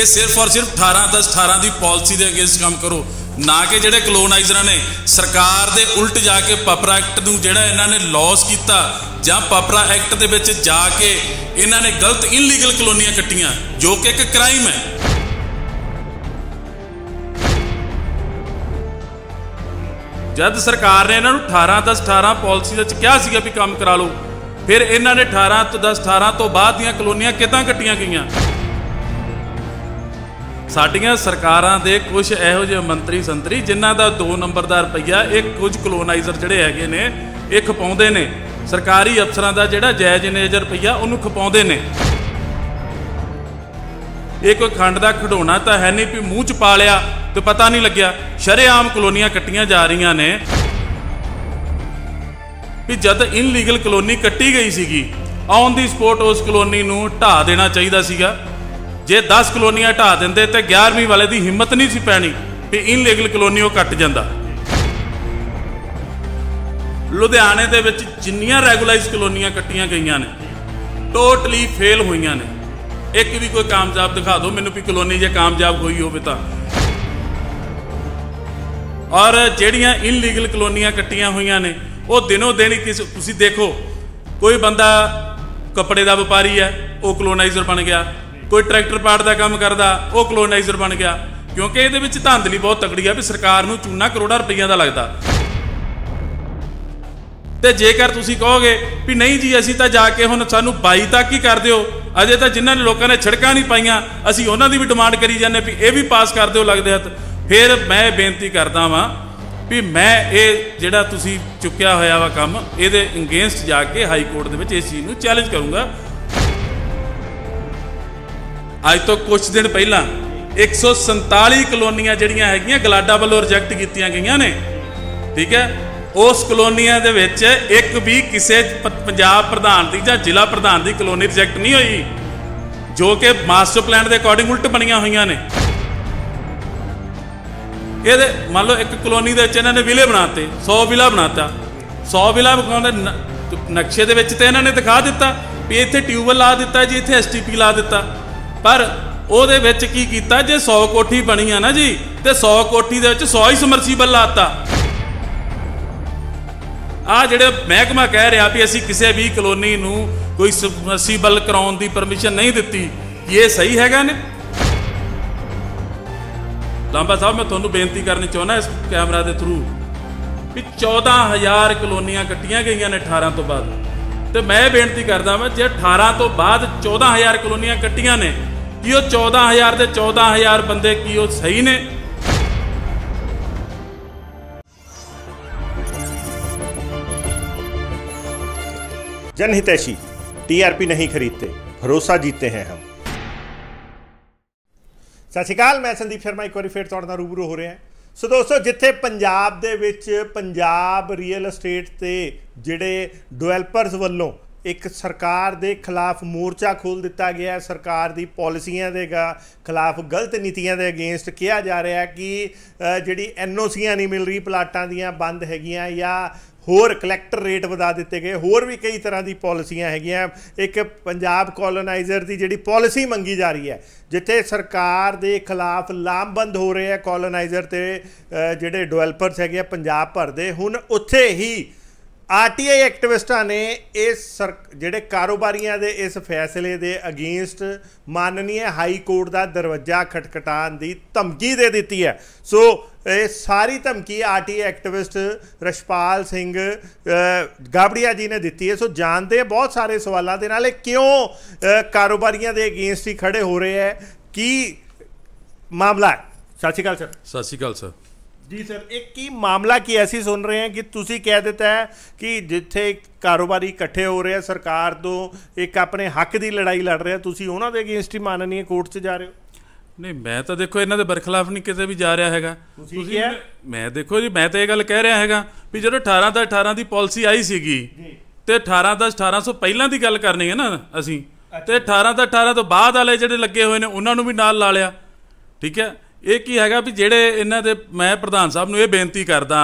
ਇਹ ਸਿਰਫ ਔਰ ਸਿਰਫ 18 10 18 ਦੀ ਪਾਲਿਸੀ ਦੇ ਅਗੇਂਸਟ ਕੰਮ ਕਰੋ ਨਾ ਕਿ ਜਿਹੜੇ ਕਲੋਨਾਈਜ਼ਰਾਂ ਨੇ ਸਰਕਾਰ ਦੇ ਉਲਟ ਜਾ ਕੇ ਪਪਰਾ ਐਕਟ ਨੂੰ ਜਿਹੜਾ ਇਹਨਾਂ ਨੇ ਲਾਸ ਕੀਤਾ ਜਾਂ ਪਪਰਾ ਐਕਟ ਦੇ ਵਿੱਚ ਜਾ ਕੇ ਇਹਨਾਂ ਨੇ ਗਲਤ ਇਨਲੀਗਲ ਕਲੋਨੀਆਂ ਕੱਟੀਆਂ ਜੋ ਕਿ ਇੱਕ ਕ੍ਰਾਈਮ ਹੈ ਜਦ ਸਰਕਾਰ ਨੇ ਇਹਨਾਂ ਨੂੰ 18 10 18 ਪਾਲਿਸੀ ਵਿੱਚ ਕਿਹਾ ਸੀਗਾ ਵੀ ਕੰਮ ਕਰਾ ਲਓ ਫਿਰ ਇਹਨਾਂ ਨੇ 18 ਤੋਂ 10 18 ਤੋਂ ਬਾਅਦ ਦੀਆਂ ਕਲੋਨੀਆਂ ਕਿਦਾਂ ਕੱਟੀਆਂ ਗਈਆਂ ਸਾਡੀਆਂ ਸਰਕਾਰਾਂ ਦੇ ਕੁਝ ਇਹੋ ਜਿਹੇ ਮੰਤਰੀ ਸੰਤਰੀ ਜਿਨ੍ਹਾਂ ਦਾ 2 ਨੰਬਰ ਦਾ ਰੁਪਈਆ ਇਹ ਕੁਝ ਕਲੋਨਾਈਜ਼ਰ ਜਿਹੜੇ ਹੈਗੇ ਨੇ ਇਹ ਖਪਾਉਂਦੇ ਨੇ ਸਰਕਾਰੀ ਅਫਸਰਾਂ ਦਾ ਜਿਹੜਾ ਜਾਇਜ਼ ਨੇਜਰ ਰੁਪਈਆ ਉਹਨੂੰ ਖਪਾਉਂਦੇ ਨੇ ਇਹ ਕੋਈ ਖੰਡ ਦਾ ਖਡੋਣਾ ਤਾਂ ਹੈ ਨਹੀਂ ਵੀ ਮੂੰਹ ਚ ਪਾ ਲਿਆ ਤੇ ਪਤਾ ਨਹੀਂ ਲੱਗਿਆ ਸ਼ਰੇਆਮ ਕਲੋਨੀਆਂ ਕੱਟੀਆਂ ਜਾ ਰਹੀਆਂ ਨੇ ਵੀ ਜਦ ਇਨਲੀਗਲ ਕਲੋਨੀ ਕੱਟੀ ਗਈ ਸੀਗੀ ਆਨ ਦੀ ਸਪੋਰਟ ਉਸ ਕਲੋਨੀ ਨੂੰ ਢਾ ਦੇਣਾ ਚਾਹੀਦਾ ਸੀਗਾ ਜੇ 10 ਕਲੋਨੀਆਂ ਢਾ ਦਿੰਦੇ ਤੇ 11ਵੀਂ ਵਾਲੇ ਦੀ ਹਿੰਮਤ ਨਹੀਂ ਸੀ ਪੈਣੀ ਵੀ ਇਨਲੀਗਲ ਕਲੋਨੀਓ ਕੱਟ ਜਾਂਦਾ ਲੁਧਿਆਣੇ ਦੇ ਵਿੱਚ ਜਿੰਨੀਆਂ ਰੈਗੂਲਾਈਜ਼ ਕਲੋਨੀਆਂ ਕੱਟੀਆਂ ਗਈਆਂ ਨੇ ਟੋਟਲੀ ਫੇਲ ਹੋਈਆਂ ਨੇ ਇੱਕ ਵੀ ਕੋਈ ਕਾਮਯਾਬ ਦਿਖਾ ਦਿਓ ਮੈਨੂੰ ਵੀ ਕਲੋਨੀ ਜੇ ਕਾਮਯਾਬ ਹੋਈ ਹੋਵੇ ਤਾਂ ਔਰ ਜਿਹੜੀਆਂ ਇਨਲੀਗਲ ਕਲੋਨੀਆਂ ਕੱਟੀਆਂ ਹੋਈਆਂ ਨੇ ਉਹ ਦਿਨੋ ਦਿਨ ਤੁਸੀਂ ਦੇਖੋ ਕੋਈ ਬੰਦਾ ਕੱਪੜੇ ਦਾ ਵਪਾਰੀ ਹੈ ਉਹ ਕਲੋਨਾਈਜ਼ਰ ਬਣ ਗਿਆ ਕੋਈ ਟਰੈਕਟਰ ਪਾਰਟ ਦਾ ਕੰਮ ਕਰਦਾ ਉਹ ਕਲੋਨਾਈਜ਼ਰ ਬਣ ਗਿਆ ਕਿਉਂਕਿ ਇਹਦੇ ਵਿੱਚ ਧਾਂਦਲੀ ਬਹੁਤ ਤਕੜੀ ਆ ਵੀ ਸਰਕਾਰ ਨੂੰ ਚੂਨਾ ਕਰੋੜਾਂ ਰੁਪਈਆ ਦਾ ਲੱਗਦਾ ਤੇ ਜੇਕਰ ਤੁਸੀਂ ਕਹੋਗੇ ਵੀ ਨਹੀਂ ਜੀ ਅਸੀਂ ਤਾਂ ਜਾ ਕੇ ਹੁਣ ਸਾਨੂੰ 22 ਤੱਕ ਹੀ ਕਰ ਦਿਓ ਅਜੇ ਤਾਂ ਜਿਨ੍ਹਾਂ ਨੇ ਲੋਕਾਂ ਨੇ ਛੜਕਾਂ ਨਹੀਂ ਪਾਈਆਂ ਅਸੀਂ ਉਹਨਾਂ ਦੀ ਵੀ ਡਿਮਾਂਡ ਕਰੀ ਜਾਂਦੇ ਵੀ ਇਹ ਵੀ ਪਾਸ ਕਰ ਦਿਓ ਲੱਗਦੇ ਹੱਥ ਫਿਰ ਮੈਂ ਬੇਨਤੀ ਕਰਦਾ ਵਾਂ ਵੀ ਮੈਂ ਇਹ ਜਿਹੜਾ ਤੁਸੀਂ ਚੁੱਕਿਆ ਹੋਇਆ ਵਾ ਕੰਮ ਇਹਦੇ ਅਗੇਂਸਟ ਜਾ ਕੇ ਹਾਈ ਕੋਰਟ ਦੇ ਵਿੱਚ ਇਸ ਚੀਜ਼ ਨੂੰ ਚੈਲੰਜ ਕਰੂੰਗਾ ਅੱਜ ਤੋਂ ਕੁਝ ਦਿਨ ਪਹਿਲਾਂ 147 ਕਲੋਨੀਆਂ ਜਿਹੜੀਆਂ ਹੈਗੀਆਂ ਗਲਾਡਾ ਵੱਲੋਂ ਰਿਜੈਕਟ ਕੀਤੀਆਂ ਗਈਆਂ ਨੇ ਠੀਕ ਹੈ ਉਸ ਕਲੋਨੀਆਂ ਦੇ ਵਿੱਚ ਇੱਕ ਵੀ ਕਿਸੇ ਪੰਜਾਬ ਪ੍ਰਧਾਨ ਦੀ ਜਾਂ ਜ਼ਿਲ੍ਹਾ ਪ੍ਰਧਾਨ ਦੀ ਕਲੋਨੀ ਰਿਜੈਕਟ ਨਹੀਂ ਹੋਈ ਜੋ ਕਿ ਮਾਸਟਰ ਪਲਾਨ ਦੇ ਅਕੋਰਡਿੰਗ ਉਲਟ ਬਣੀਆਂ ਹੋਈਆਂ ਨੇ ਇਹਦੇ ਮੰਨ ਲਓ ਇੱਕ ਕਲੋਨੀ ਦੇ ਵਿੱਚ ਇਹਨਾਂ ਨੇ ਵਿਲੇ ਬਣਾਤੇ 100 ਵਿਲਾ ਬਣਾਤਾ 100 ਵਿਲਾ ਬਣਾਉਂਦੇ ਨਕਸ਼ੇ ਦੇ ਵਿੱਚ ਤੇ ਇਹਨਾਂ ਨੇ ਦਿਖਾ ਦਿੱਤਾ ਵੀ ਇੱਥੇ ਟਿਊਬਲ ਲਾ ਦਿੱਤਾ ਜੀ ਇੱਥੇ ਐਸਟੀਪੀ ਲਾ ਦਿੱਤਾ ਪਰ ਉਹਦੇ ਵਿੱਚ ਕੀ ਕੀਤਾ ਜੇ 100 ਕੋਠੀ ਬਣੀ ਆ ਨਾ ਜੀ ਤੇ 100 ਕੋਠੀ ਦੇ ਵਿੱਚ 100 ਹੀ ਸਮਰਸੀਬਲ ਲਾਤਾ ਆ ਜਿਹੜੇ ਮਹਿਕਮਾ ਕਹਿ ਰਿਹਾ ਵੀ ਅਸੀਂ ਕਿਸੇ ਵੀ ਕਲੋਨੀ ਨੂੰ ਕੋਈ ਸਮਰਸੀਬਲ ਕਰਾਉਣ ਦੀ ਪਰਮਿਸ਼ਨ ਨਹੀਂ ਦਿੱਤੀ ਇਹ ਸਹੀ ਹੈਗਾ ਨੇ ਲੰਬਾ ਸਾਹਿਬ ਮੈਂ ਤੁਹਾਨੂੰ ਬੇਨਤੀ ਕਰਨੀ ਚਾਹੁੰਦਾ ਇਸ ਕੈਮਰਾ ਦੇ ਥਰੂ ਵੀ 14000 ਕਲੋਨੀਆਂ ਕੱਟੀਆਂ ਗਈਆਂ ਨੇ 18 ਤੋਂ ਬਾਅਦ ਤੇ ਮੈਂ ਬੇਨਤੀ ਕਰਦਾ ਵਾਂ ਜੇ 18 ਤੋਂ ਬਾਅਦ 14000 ਕਲੋਨੀਆਂ ਕੱਟੀਆਂ ਨੇ ਕਿ ਉਹ 14000 ਦੇ 14000 ਬੰਦੇ ਕੀ ਉਹ ਸਹੀ ਨੇ जनहितैषी ਟੀਆਰਪੀ ਨਹੀਂ ਖਰੀਦਤੇ ਭਰੋਸਾ जीते ਹੈ ਹਮ ਸਤਿ ਸ਼੍ਰੀ ਅਕਾਲ ਮੈਂ ਸੰਦੀਪ ਸ਼ਰਮਾ ਇੱਕ ਵਾਰੀ ਫੇਰ ਤੁਹਾਡੇ ਨਾਲ ਰੂਬਰੂ ਹੋ ਰਿਹਾ ਸੋ ਦੋਸਤੋ ਜਿੱਥੇ ਪੰਜਾਬ ਦੇ ਵਿੱਚ ਪੰਜਾਬ ਰੀਅਲ ਏਸਟੇਟ ਤੇ ਜਿਹੜੇ ਡਿਵੈਲਪਰਸ ਵੱਲੋਂ ਇੱਕ ਸਰਕਾਰ ਦੇ ਖਿਲਾਫ ਮੋਰਚਾ ਖੋਲ ਦਿੱਤਾ ਗਿਆ ਹੈ ਸਰਕਾਰ ਦੀ ਪਾਲਿਸੀਆਂ ਦੇ ਖਿਲਾਫ ਗਲਤ ਨੀਤੀਆਂ ਦੇ ਅਗੇਂਸਟ ਕਿਹਾ ਜਾ ਰਿਹਾ ਕਿ ਜਿਹੜੀ ਐਨਓਸੀਆਂ ਨਹੀਂ ਮਿਲ ਰਹੀ ਪਲਾਟਾਂ ਦੀਆਂ ਬੰਦ ਹੈਗੀਆਂ ਜਾਂ ਹੋਰ ਕਲੈਕਟਰ ਰੇਟ ਵਧਾ ਦਿੱਤੇ ਗਏ ਹੋਰ ਵੀ ਕਈ ਤਰ੍ਹਾਂ ਦੀ ਪਾਲਿਸੀਆਂ ਹੈਗੀਆਂ ਇੱਕ ਪੰਜਾਬ ਕੋਲੋਨਾਈਜ਼ਰ ਦੀ ਜਿਹੜੀ ਪਾਲਿਸੀ ਮੰਗੀ ਜਾ ਰਹੀ ਹੈ ਜਿੱਥੇ ਸਰਕਾਰ ਦੇ ਖਿਲਾਫ ਲਾਮਬੰਦ ਹੋ ਰਹੇ ਹੈ ਕੋਲੋਨਾਈਜ਼ਰ ਤੇ ਜਿਹੜੇ ਡਿਵੈਲਪਰਸ ਹੈਗੇ ਪੰਜਾਬ ਭਰ ਦੇ ਹੁਣ ਉੱਥੇ ਹੀ ਆਰਟੀਆਈ ਐਕਟਿਵਿਸਟਾਂ ਨੇ ਇਸ ਜਿਹੜੇ ਕਾਰੋਬਾਰੀਆਂ ਦੇ ਇਸ ਫੈਸਲੇ ਦੇ ਅਗੇਂਸਟ ਮਾਨਨੀय ਹਾਈ ਕੋਰਟ ਦਾ ਦਰਵਾਜ਼ਾ ਖਟਕਟਾਣ ਦੀ ਧਮਕੀ ਦੇ ਦਿੱਤੀ ਹੈ ਸੋ ਇਹ ਸਾਰੀ ਧਮਕੀ ਆਰਟੀਆਈ ਐਕਟਿਵਿਸਟ ਰਸ਼ਪਾਲ ਸਿੰਘ ਗਾਬੜੀਆ ਜੀ ਨੇ ਦਿੱਤੀ ਹੈ ਸੋ ਜਾਣਦੇ ਬਹੁਤ ਸਾਰੇ ਸਵਾਲਾਂ ਦੇ ਨਾਲ ਇਹ ਕਿਉਂ ਕਾਰੋਬਾਰੀਆਂ ਦੇ ਅਗੇਂਸਟ ਹੀ ਖੜੇ ਹੋ ਰਹੇ ਹੈ ਕੀ ਮਾਮਲਾ ਸਤਿ ਸ਼੍ਰੀ ਅਕਾਲ ਸਰ ਸਤਿ ਸ਼੍ਰੀ ਅਕਾਲ ਸਰ ਜੀ ਸਰ ਇੱਕ ਕੀ ਮਾਮਲਾ ਕੀ ਐਸੀ ਸੁਣ ਰਹੇ ਹਾਂ ਕਿ ਤੁਸੀਂ ਕਹਿ ਦਿੱਤਾ ਹੈ ਕਿ ਜਿੱਥੇ ਕਾਰੋਬਾਰੀ ਇਕੱਠੇ ਹੋ ਰਹੇ ਆ ਸਰਕਾਰ ਤੋਂ ਇੱਕ ਆਪਣੇ ਹੱਕ ਦੀ ਲੜਾਈ ਲੜ ਰਹੇ ਆ ਤੁਸੀਂ ਉਹਨਾਂ ਦੇ ਅਗੇਂਸਟ ਹੀ ਹੈ ਕੋਰਟ 'ਚ ਜਾ ਰਹੇ ਹੋ ਨਹੀਂ ਮੈਂ ਤਾਂ ਦੇਖੋ ਇਹਨਾਂ ਦੇ ਬਰਖਲਾਫ ਨਹੀਂ ਕਿਤੇ ਵੀ ਜਾ ਰਿਹਾ ਹੈਗਾ ਤੁਸੀਂ ਮੈਂ ਦੇਖੋ ਜੀ ਮੈਂ ਤਾਂ ਇਹ ਗੱਲ ਕਹਿ ਰਿਹਾ ਹੈਗਾ ਵੀ ਜਦੋਂ 18 ਦਾ 18 ਦੀ ਪਾਲਿਸੀ ਆਈ ਸੀਗੀ ਤੇ 18 ਦਾ 1800 ਪਹਿਲਾਂ ਦੀ ਗੱਲ ਕਰਨੀ ਹੈ ਨਾ ਅਸੀਂ ਤੇ 18 ਦਾ 18 ਤੋਂ ਬਾਅਦ ਵਾਲੇ ਜਿਹੜੇ ਲੱਗੇ ਹੋਏ ਨੇ ਉਹਨਾਂ ਨੂੰ ਵੀ ਨਾਲ ਲਾ ਲਿਆ ਠੀਕ ਹੈ ਇਹ ਕੀ ਹੈਗਾ ਵੀ ਜਿਹੜੇ ਇਹਨਾਂ ਦੇ ਮੈਂ ਪ੍ਰਧਾਨ ਸਾਹਿਬ ਨੂੰ ਇਹ ਬੇਨਤੀ ਕਰਦਾ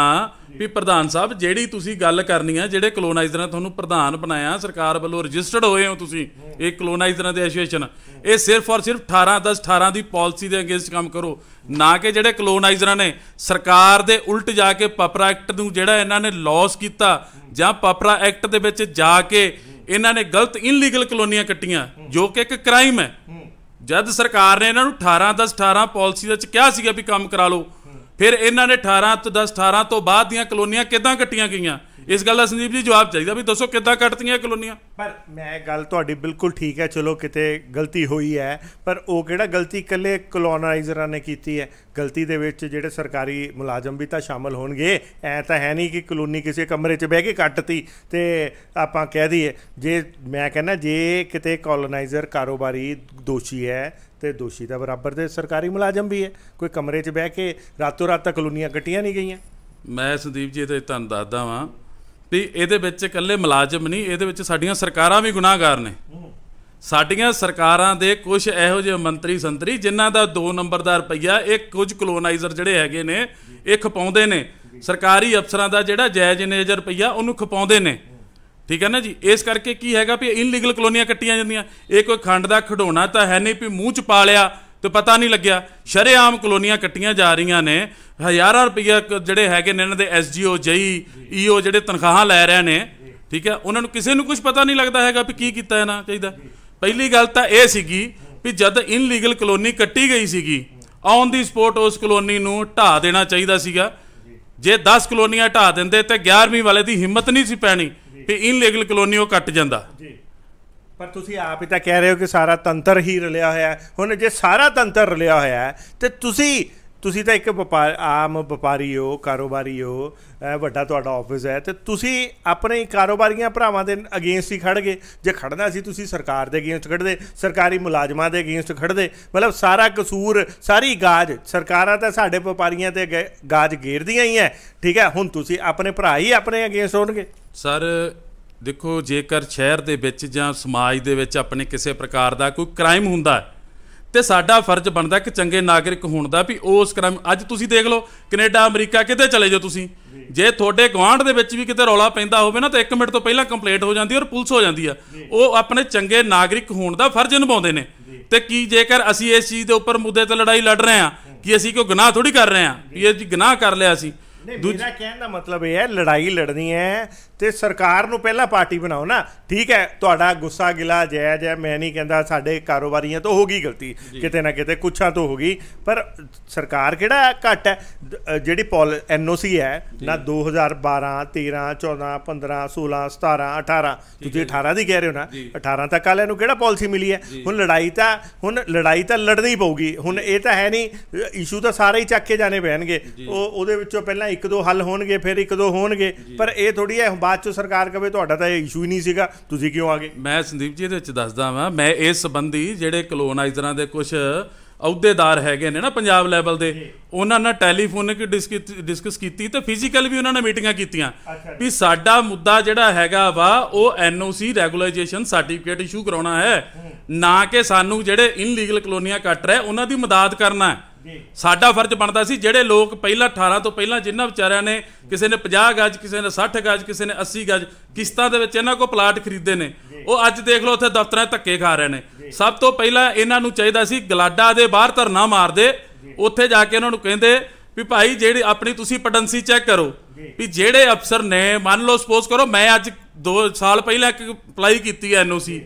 ਵੀ ਪ੍ਰਧਾਨ ਸਾਹਿਬ ਜਿਹੜੀ ਤੁਸੀਂ ਗੱਲ ਕਰਨੀ ਆ ਜਿਹੜੇ ਕਲੋਨਾਈਜ਼ਰਾਂ ਤੁਹਾਨੂੰ ਪ੍ਰਧਾਨ ਬਣਾਇਆ ਸਰਕਾਰ ਵੱਲੋਂ ਰਜਿਸਟਰਡ ਹੋਏ ਹੋ ਤੁਸੀਂ ਇਹ ਕਲੋਨਾਈਜ਼ਰਾਂ ਦੇ ਐਸੋਸੀਏਸ਼ਨ ਇਹ ਸਿਰਫ ਔਰ ਸਿਰਫ 18 10 18 ਦੀ ਪਾਲਿਸੀ ਦੇ ਅਗੇਂਸਟ ਕੰਮ ਕਰੋ ਨਾ ਕਿ ਜਿਹੜੇ ਕਲੋਨਾਈਜ਼ਰਾਂ ਨੇ ਸਰਕਾਰ ਦੇ ਉਲਟ ਜਾ ਕੇ ਪਪਰਾ ਐਕਟ ਨੂੰ ਜਿਹੜਾ ਇਹਨਾਂ ਨੇ ਲਾਸ ਕੀਤਾ ਜਾਂ ਪਪਰਾ ਐਕਟ ਦੇ ਵਿੱਚ ਜਾ ਕੇ ਇਹਨਾਂ ਨੇ ਗਲਤ ਇਨਲੀਗਲ ਕਲੋਨੀਆਂ ਕੱਟੀਆਂ ਜੋ ਕਿ ਇੱਕ ਕ੍ਰਾਈਮ ਹੈ ਜਦ ਸਰਕਾਰ ਨੇ ਇਹਨਾਂ ਨੂੰ 18 10 18 ਪਾਲਿਸੀ ਦੇ ਵਿੱਚ ਕਿਹਾ ਸੀਗਾ ਵੀ ਕੰਮ ਕਰਾ ਲਓ ਫਿਰ ਇਹਨਾਂ ਨੇ 18 ਤੋਂ 10 18 ਤੋਂ ਬਾਅਦ ਦੀਆਂ ਕਲੋਨੀਆਂ ਕਿਦਾਂ ਕੱਟੀਆਂ ਗਈਆਂ ਇਸ ਗੱਲ ਦਾ ਸੰਦੀਪ ਜੀ ਜਵਾਬ ਚਾਹੀਦਾ ਵੀ ਦੱਸੋ ਕਿੱਦਾਂ ਕੱਟਤੀਆਂ ਕਲੋਨੀਆਂ ਪਰ ਮੈਂ ਗੱਲ ਤੁਹਾਡੀ ਬਿਲਕੁਲ ਠੀਕ ਹੈ ਚਲੋ ਕਿਤੇ ਗਲਤੀ ਹੋਈ ਹੈ ਪਰ ਉਹ ਕਿਹੜਾ ਗਲਤੀ ਇਕੱਲੇ ਕਲੋਨਾਈਜ਼ਰਾਂ ਨੇ ਕੀਤੀ ਹੈ ਗਲਤੀ ਦੇ ਵਿੱਚ ਜਿਹੜੇ ਸਰਕਾਰੀ ਮੁਲਾਜ਼ਮ ਵੀ ਤਾਂ ਸ਼ਾਮਲ ਹੋਣਗੇ ਐ ਤਾਂ ਹੈ ਨਹੀਂ ਕਿ ਕਲੋਨੀ ਕਿਸੇ ਕਮਰੇ 'ਚ ਬਹਿ ਕੇ ਕੱਟਤੀ ਤੇ ਆਪਾਂ ਕਹਿ ਦਈਏ ਜੇ ਮੈਂ ਕਹਿੰਦਾ ਜੇ ਕਿਤੇ ਕਲੋਨਾਈਜ਼ਰ ਕਾਰੋਬਾਰੀ ਦੋਸ਼ੀ ਹੈ ਤੇ ਦੋਸ਼ੀ ਦਾ ਬਰਾਬਰ ਦੇ ਸਰਕਾਰੀ ਮੁਲਾਜ਼ਮ ਵੀ ਹੈ ਕੋਈ ਕਮਰੇ 'ਚ ਬਹਿ ਕੇ ਰਾਤੋਂ ਰਾਤ ਤਾਂ ਕਲੋਨੀਆਂ ਕਟੀਆਂ ਨਹੀਂ ਗਈਆਂ ਮੈਂ ਸੰਦੀਪ ਜੀ ਤੇ ਤੁਹਾਨੂੰ ਦੱਸਦਾ ਵਾਂ ਵੀ ਇਹਦੇ ਵਿੱਚ ਇਕੱਲੇ ਮੁਲਾਜ਼ਮ ਨਹੀਂ ਇਹਦੇ ਵਿੱਚ ਸਾਡੀਆਂ ਸਰਕਾਰਾਂ ਵੀ ਗੁਨਾਹਗਾਰ ਨੇ ਸਾਡੀਆਂ ਸਰਕਾਰਾਂ ਦੇ ਕੁਝ ਇਹੋ ਜਿਹੇ ਮੰਤਰੀ ਸੰਤਰੀ ਜਿਨ੍ਹਾਂ ਦਾ 2 ਨੰਬਰ ਦਾ ਰੁਪਈਆ ਇਹ ਕੁਝ ਕਲੋਨਾਈਜ਼ਰ ਜਿਹੜੇ ਹੈਗੇ ਨੇ ਇਹ ਖਪਾਉਂਦੇ ਨੇ ਸਰਕਾਰੀ ਅਫਸਰਾਂ ਦਾ ਜਿਹੜਾ ਜਾਇਜ਼ ਨੇਜਰ ਰੁਪਈਆ ਉਹਨੂੰ ਖਪਾਉਂਦੇ ਨੇ ਠੀਕ ਹੈ ਨਾ ਜੀ ਇਸ ਕਰਕੇ ਕੀ ਹੈਗਾ ਵੀ ਇਨਲੀਗਲ ਕਲੋਨੀਆਂ ਕੱਟੀਆਂ ਜਾਂਦੀਆਂ ਇਹ ਕੋਈ ਖੰਡ ਦਾ ਖਡੋਣਾ ਤਾਂ ਹੈ ਨਹੀਂ ਵੀ ਮੂੰਹ ਚ ਪਾ ਲਿਆ ਤੇ ਪਤਾ ਨਹੀਂ ਲੱਗਿਆ ਸ਼ਰੇਆਮ ਕਲੋਨੀਆਂ ਕੱਟੀਆਂ ਜਾ ਰਹੀਆਂ ਨੇ ਹਜ਼ਾਰਾਂ ਰੁਪਈਆ ਜਿਹੜੇ ਹੈਗੇ ਨੇ ਇਹਨਾਂ ਦੇ ਐਸਜੀਓ ਜਈ ਈਓ ਜਿਹੜੇ ਤਨਖਾਹਾਂ ਲੈ ਰਹੇ ਨੇ ਠੀਕ ਹੈ ਉਹਨਾਂ ਨੂੰ ਕਿਸੇ ਨੂੰ ਕੁਝ ਪਤਾ ਨਹੀਂ ਲੱਗਦਾ ਹੈਗਾ ਵੀ ਕੀ ਕੀਤਾ ਹੈ ਨਾ ਚਾਹੀਦਾ ਪਹਿਲੀ ਗੱਲ ਤਾਂ ਇਹ ਸੀਗੀ ਵੀ ਜਦ ਇਨਲੀਗਲ ਕਲੋਨੀ ਕੱਟੀ ਗਈ ਸੀਗੀ ਔਨ ਦੀ ਸਪੋਰਟ ਉਸ ਕਲੋਨੀ ਨੂੰ ਢਾ ਦੇਣਾ ਚਾਹੀਦਾ ਸੀਗਾ ਜੇ 10 ਕਲੋਨੀਆਂ ਢਾ ਦਿੰਦੇ ਤੇ 11ਵੀਂ ਵਾਲੇ ਦੀ ਹਿੰਮਤ ਨਹੀਂ ਸੀ ਪੈਣੀ ਵੀ ਇਨਲੀਗਲ ਕਲੋਨੀ ਉਹ ਕੱਟ ਜਾਂਦਾ ਪਰ ਤੁਸੀਂ ਆਪ ਹੀ ਤਾਂ ਕਹਿ ਰਹੇ ਹੋ ਕਿ ਸਾਰਾ ਤੰਤਰ ਹੀ ਰਲਿਆ ਹੋਇਆ ਹੈ ਹੁਣ ਜੇ ਸਾਰਾ ਤੰਤਰ ਰਲਿਆ ਹੋਇਆ ਹੈ ਤੇ ਤੁਸੀਂ ਤੁਸੀਂ ਤਾਂ ਇੱਕ ਵਪਾਰ ਆਮ ਵਪਾਰੀ ਹੋ ਕਾਰੋਬਾਰੀ ਹੋ ਵੱਡਾ ਤੁਹਾਡਾ ਆਫਿਸ ਹੈ ਤੇ ਤੁਸੀਂ ਆਪਣੇ ਹੀ ਕਾਰੋਬਾਰੀਆਂ ਭਰਾਵਾਂ ਦੇ ਅਗੇਂਸਟ ਹੀ ਖੜ ਗਏ ਜੇ ਖੜਨਾ ਸੀ ਤੁਸੀਂ ਸਰਕਾਰ ਦੇ ਅਗੇਂਸਟ ਖੜਦੇ ਸਰਕਾਰੀ ਮੁਲਾਜ਼ਮਾਂ ਦੇ ਅਗੇਂਸਟ ਖੜਦੇ ਮਤਲਬ ਸਾਰਾ ਕਸੂਰ ਸਾਰੀ ਗਾਜ ਸਰਕਾਰਾਂ ਤਾਂ ਸਾਡੇ ਵਪਾਰੀਆਂ ਤੇ ਗਾਜ ਗੇਰਦੀਆਂ ਹੀ ਐ ਠੀਕ ਹੈ ਹੁਣ ਤੁਸੀਂ ਆਪਣੇ ਭਰਾ ਹੀ ਆਪਣੇ ਅਗੇਂਸਟ ਹੋਣਗੇ ਸਰ ਦੇਖੋ ਜੇਕਰ ਸ਼ਹਿਰ ਦੇ ਵਿੱਚ ਜਾਂ ਸਮਾਜ ਦੇ ਵਿੱਚ ਆਪਣੇ ਕਿਸੇ ਪ੍ਰਕਾਰ ਦਾ ਕੋਈ ਕ੍ਰਾਈਮ ਹੁੰਦਾ ਤੇ ਸਾਡਾ ਫਰਜ਼ ਬਣਦਾ ਕਿ ਚੰਗੇ ਨਾਗਰਿਕ ਹੋਣ ਦਾ ਵੀ ਉਸ ਕ੍ਰਾਈਮ ਅੱਜ ਤੁਸੀਂ ਦੇਖ ਲਓ ਕੈਨੇਡਾ ਅਮਰੀਕਾ ਕਿਤੇ ਚਲੇ ਜਾਓ ਤੁਸੀਂ ਜੇ ਤੁਹਾਡੇ ਗਵਾਂਢ ਦੇ ਵਿੱਚ ਵੀ ਕਿਤੇ ਰੌਲਾ ਪੈਂਦਾ ਹੋਵੇ ਨਾ ਤਾਂ 1 ਮਿੰਟ ਤੋਂ ਪਹਿਲਾਂ ਕੰਪਲੇਂਟ ਹੋ ਜਾਂਦੀ ਔਰ ਪੁਲਿਸ ਹੋ ਜਾਂਦੀ ਆ ਉਹ ਆਪਣੇ ਚੰਗੇ ਨਾਗਰਿਕ ਹੋਣ ਦਾ ਫਰਜ਼ ਨਿਭਾਉਂਦੇ ਨੇ ਤੇ ਕੀ ਜੇਕਰ ਅਸੀਂ ਇਸ ਚੀਜ਼ ਦੇ ਉੱਪਰ ਮੁੱਦੇ ਤੇ ਲੜਾਈ ਲੜ ਰਹੇ ਆ ਕਿ ਅਸੀਂ ਕੋਈ ਗੁਨਾਹ ਥੋੜੀ ਕਰ ਰਹੇ ਆ ਵੀ ਇਹ ਜੀ ਗੁਨਾਹ ਕਰ ਲਿਆ ਨਹੀਂ ਮੇਰਾ ਕਹਿਣ ਦਾ ਮਤਲਬ ਇਹ ਹੈ ਲੜਾਈ ਲੜਨੀ ਹੈ ਤੇ ਸਰਕਾਰ ਨੂੰ ਪਹਿਲਾਂ ਪਾਰਟੀ ਬਣਾਓ ਨਾ ਠੀਕ ਹੈ ਤੁਹਾਡਾ ਗੁੱਸਾ ਗਿਲਾ ਜਾਇਜ਼ ਹੈ ਮੈਂ ਨਹੀਂ ਕਹਿੰਦਾ ਸਾਡੇ ਕਾਰੋਬਾਰੀਆਂ ਤੋਂ ਹੋ ਗਈ ਗਲਤੀ ਕਿਤੇ ਨਾ ਕਿਤੇ ਕੁਛਾਂ ਤੋਂ ਹੋ ਗਈ ਪਰ ਸਰਕਾਰ ਕਿਹੜਾ ਘੱਟ ਹੈ ਜਿਹੜੀ ਐਨਓਸੀ ਹੈ ਨਾ 2012 13 14 15 16 17 18 ਤੁਸੀਂ 18 ਦੀ ਕਹਿ ਰਹੇ ਹੋ ਨਾ 18 ਤੱਕ ਵਾਲਿਆਂ ਨੂੰ ਕਿਹੜਾ ਪਾਲਿਸੀ ਮਿਲੀ ਹੈ ਹੁਣ ਲੜਾਈ ਤਾਂ ਹੁਣ ਲੜਾਈ ਤਾਂ ਲੜਨੀ ਪਊਗੀ ਹੁਣ ਇਹ ਤਾਂ ਹੈ ਨਹੀਂ ਇਸ਼ੂ ਤਾਂ ਸਾਰੇ ਹੀ ਚੱਕ ਕੇ ਜਾਣੇ ਪੈਣਗੇ ਉਹ ਉਹਦੇ ਵਿੱਚੋਂ ਪਹਿਲਾਂ ਇੱਕ ਦੋ ਹੱਲ ਹੋਣਗੇ ਫਿਰ ਇੱਕ ਦੋ ਹੋਣਗੇ ਪਰ ਇਹ ਥੋੜੀ ਹੈ ਬਾਅਦ ਚ ਸਰਕਾਰ ਕਵੇ ਤੁਹਾਡਾ ਤਾਂ ਇਹ ਇਸ਼ੂ ਹੀ ਨਹੀਂ ਸੀਗਾ ਤੁਸੀਂ ਕਿਉਂ ਆ ਗਏ ਮੈਂ ਸੰਦੀਪ ਜੀ ਇਹਦੇ ਵਿੱਚ ਦੱਸਦਾ ਵਾਂ ਮੈਂ ਇਸ ਸੰਬੰਧੀ ਜਿਹੜੇ ਕਲੋਨਾਈਜ਼ਰਾਂ ਦੇ ਕੁਝ ਅਹੁਦੇਦਾਰ ਹੈਗੇ ਨੇ ਨਾ ਪੰਜਾਬ ਲੈਵਲ ਦੇ ਉਹਨਾਂ ਨਾਲ ਟੈਲੀਫੋਨਿਕ ਡਿਸਕਸ ਕੀਤੀ ਤੇ ਫਿਜ਼ੀਕਲ ਵੀ ਉਹਨਾਂ ਨਾਲ ਮੀਟਿੰਗਾਂ ਕੀਤੀਆਂ ਵੀ ਸਾਡਾ ਮੁੱਦਾ ਜਿਹੜਾ ਹੈਗਾ ਵਾ ਉਹ ਐਨਓਸੀ ਰੈਗੂਲਰਾਈਜੇਸ਼ਨ ਸਰਟੀਫਿਕੇਟ ਇਸ਼ੂ ਕਰਾਉਣਾ ਹੈ ਨਾ ਕਿ ਸਾਨੂੰ ਜਿਹੜੇ ਇਨਲੀਗਲ ਕਲੋਨੀਆਂ ਕੱਟ ਰਹੇ ਉਹਨਾਂ ਦੀ ਮਦਦ ਕਰਨਾ ਹੈ ਸਾਡਾ ਫਰਜ਼ ਬਣਦਾ ਸੀ ਜਿਹੜੇ ਲੋਕ ਪਹਿਲਾਂ 18 ਤੋਂ ਪਹਿਲਾਂ ਜਿੰਨਾ ਵਿਚਾਰਿਆਂ ਨੇ ਕਿਸੇ ਨੇ 50 ਗਜ ਕਿਸੇ ਨੇ 60 ਗਜ ਕਿਸੇ ਨੇ 80 ਗਜ ਕਿਸ਼ਤਾਂ ਦੇ ਵਿੱਚ ਇਹਨਾਂ ਕੋ ਪਲਾਟ ਖਰੀਦੇ ਨੇ ਉਹ ਅੱਜ ਦੇਖ ਲਓ ਉੱਥੇ ਦਫ਼ਤਰਾਂ ਧੱਕੇ ਖਾ ਰਹੇ ਨੇ ਸਭ ਤੋਂ ਪਹਿਲਾਂ ਇਹਨਾਂ ਨੂੰ ਚਾਹੀਦਾ ਸੀ ਗਲਾਡਾ ਦੇ ਬਾਹਰ ਧਰਨਾ ਮਾਰਦੇ ਉੱਥੇ ਜਾ ਕੇ ਇਹਨਾਂ ਨੂੰ ਕਹਿੰਦੇ ਵੀ ਭਾਈ ਜਿਹੜੀ ਆਪਣੀ ਤੁਸੀਂ ਪਟੈਂਸੀ ਚੈੱਕ ਕਰੋ ਵੀ ਜਿਹੜੇ ਅਫਸਰ ਨੇ ਮੰਨ ਲਓ ਸਪੋਜ਼ ਕਰੋ ਮੈਂ ਅੱਜ 2 ਸਾਲ ਪਹਿਲਾਂ ਇੱਕ ਅਪਲਾਈ ਕੀਤੀ ਐ ਐਨਓਸੀ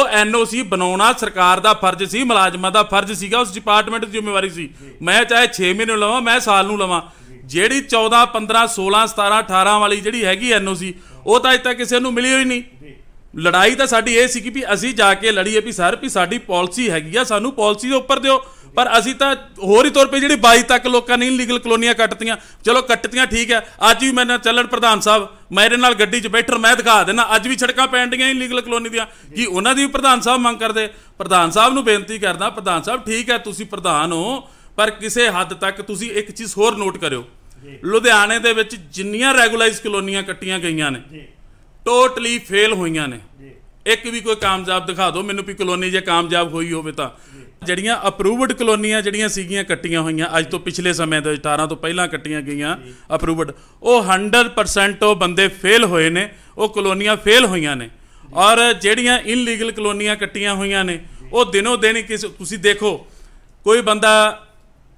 ਉਹ ਐਨਓਸੀ ਬਣਾਉਣਾ ਸਰਕਾਰ ਦਾ ਫਰਜ਼ ਸੀ ਮੁਲਾਜ਼ਮਾਂ ਦਾ ਫਰਜ਼ ਸੀਗਾ ਉਸ ਡਿਪਾਰਟਮੈਂਟ ਦੀ ਜ਼ਿੰਮੇਵਾਰੀ ਸੀ ਮੈਂ ਚਾਹੇ 6 ਮਹੀਨੇ ਲਵਾਂ ਮੈਂ ਸਾਲ ਨੂੰ ਲਵਾਂ ਜਿਹੜੀ 14 15 16 17 18 ਵਾਲੀ ਜਿਹੜੀ ਹੈਗੀ ਐਨਓਸੀ ਉਹ ਤਾਂ ਅਜੇ ਤੱਕ ਕਿਸੇ ਨੂੰ ਮਿਲੀ ਹੋਈ ਨਹੀਂ ਲੜਾਈ ਤਾਂ ਸਾਡੀ ਇਹ ਸੀ ਕਿ ਵੀ ਅਸੀਂ ਜਾ ਕੇ ਲੜੀਏ ਵੀ ਸਰ ਵੀ ਸਾਡੀ ਪਾਲਿਸੀ ਹੈਗੀ ਆ ਸਾਨੂੰ ਪਾਲਿਸੀ ਦੇ ਉੱਪਰ ਦਿਓ ਪਰ ਅਸੀਂ ਤਾਂ ਹੋਰ ਹੀ ਤੌਰ ਤੇ ਜਿਹੜੀ 22 ਤੱਕ ਲੋਕਾਂ ਨੇ ਇਲੀਗਲ ਕਲੋਨੀਆਂ ਕੱਟਤੀਆਂ ਚਲੋ ਕੱਟਤੀਆਂ ਠੀਕ ਹੈ ਅੱਜ ਵੀ ਮੈਂ ਨਾਲ ਚੱਲਣ ਪ੍ਰਧਾਨ ਸਾਹਿਬ ਮੇਰੇ ਨਾਲ ਗੱਡੀ 'ਚ ਬੈਠਰ ਮੈਂ ਦਿਖਾ ਦੇਣਾ ਅੱਜ ਵੀ ਛੜਕਾਂ ਪੈਣ ਡੀਆਂ ਇਲੀਗਲ ਕਲੋਨੀ ਦੀਆਂ ਕਿ ਉਹਨਾਂ ਦੀ ਵੀ ਪ੍ਰਧਾਨ ਸਾਹਿਬ ਮੰਗ ਕਰਦੇ ਪ੍ਰਧਾਨ ਸਾਹਿਬ ਨੂੰ ਬੇਨਤੀ ਕਰਦਾ ਪ੍ਰਧਾਨ ਸਾਹਿਬ ਠੀਕ ਹੈ ਤੁਸੀਂ ਪ੍ਰਧਾਨ ਹੋ ਪਰ ਕਿਸੇ ਹੱਦ ਤੱਕ ਤੁਸੀਂ ਇੱਕ ਚੀਜ਼ ਹੋਰ ਨੋਟ ਕਰਿਓ ਲੁਧਿਆਣੇ ਦੇ ਵਿੱਚ ਜਿੰਨੀਆਂ ਰੈਗੂਲਾਈਜ਼ ਕਲੋਨੀਆਂ ਕੱਟੀਆਂ ਗਈਆਂ ਨੇ ਟੋਟਲੀ ਫੇਲ ਹੋਈਆਂ ਨੇ ਇੱਕ ਵੀ ਕੋਈ ਕਾਮਯਾਬ ਦਿਖਾ ਦਿਓ ਮੈਨੂੰ ਵੀ ਕਲੋਨੀ ਜੇ ਕਾਮਯਾਬ ਹੋਈ ਹੋਵੇ ਤਾਂ ਜਿਹੜੀਆਂ ਅਪਰੂਵਡ ਕਲੋਨੀਆਂ ਜਿਹੜੀਆਂ ਸੀਗੀਆਂ ਕੱਟੀਆਂ ਹੋਈਆਂ ਅੱਜ ਤੋਂ ਪਿਛਲੇ ਸਮੇਂ ਦੇ 18 ਤੋਂ ਪਹਿਲਾਂ ਕੱਟੀਆਂ ਗਈਆਂ ਅਪਰੂਵਡ ਉਹ 100% ਉਹ ਬੰਦੇ ਫੇਲ ਹੋਏ ਨੇ ਉਹ ਕਲੋਨੀਆਂ ਫੇਲ ਹੋਈਆਂ ਨੇ ਔਰ ਜਿਹੜੀਆਂ ਇਨਲੀਗਲ ਕਲੋਨੀਆਂ ਕੱਟੀਆਂ ਹੋਈਆਂ ਨੇ ਉਹ ਦਿਨੋ ਦਿਨ ਤੁਸੀਂ ਦੇਖੋ ਕੋਈ ਬੰਦਾ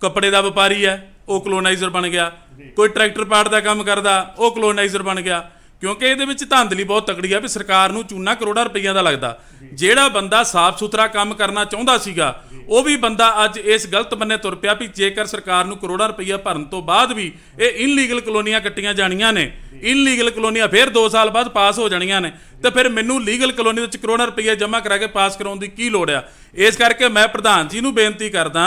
ਕੱਪੜੇ ਦਾ ਵਪਾਰੀ ਹੈ ਉਹ ਕਲੋਨਾਈਜ਼ਰ ਬਣ ਗਿਆ ਕੋਈ ਟਰੈਕਟਰ ਪਾਰਟ ਦਾ ਕੰਮ ਕਰਦਾ ਉਹ ਕਲੋਨਾਈਜ਼ਰ ਬਣ ਗਿਆ ਕਿਉਂਕਿ ਇਹਦੇ ਵਿੱਚ ਧਾਂਦਲੀ ਬਹੁਤ ਤਕੜੀ ਆ ਵੀ ਸਰਕਾਰ ਨੂੰ ਚੂਨਾ ਕਰੋੜਾਂ ਰੁਪਈਆ ਦਾ ਲੱਗਦਾ ਜਿਹੜਾ ਬੰਦਾ ਸਾਫ਼ ਸੁਥਰਾ ਕੰਮ ਕਰਨਾ ਚਾਹੁੰਦਾ ਸੀਗਾ ਉਹ ਵੀ ਬੰਦਾ ਅੱਜ ਇਸ ਗਲਤ ਬੰਨੇ ਤੁਰ ਪਿਆ ਵੀ ਜੇਕਰ ਸਰਕਾਰ ਨੂੰ ਕਰੋੜਾਂ ਰੁਪਈਆ ਭਰਨ ਤੋਂ ਬਾਅਦ ਵੀ ਇਹ ਇਨਲੀਗਲ ਕਲੋਨੀਆਂ ਕੱਟੀਆਂ ਜਾਣੀਆਂ ਨੇ ਇਨਲੀਗਲ ਕਲੋਨੀਆਂ ਫਿਰ 2 ਸਾਲ ਬਾਅਦ ਪਾਸ ਹੋ ਜਾਣੀਆਂ ਨੇ ਤੇ ਫਿਰ ਮੈਨੂੰ ਲੀਗਲ ਕਲੋਨੀ ਵਿੱਚ ਕਰੋੜਾਂ ਰੁਪਈਆ ਜਮ੍ਹਾਂ ਕਰਾ ਕੇ ਪਾਸ ਕਰਾਉਣ ਦੀ ਕੀ ਲੋੜ ਆ ਇਸ ਕਰਕੇ ਮੈਂ ਪ੍ਰਧਾਨ ਜੀ ਨੂੰ ਬੇਨਤੀ ਕਰਦਾ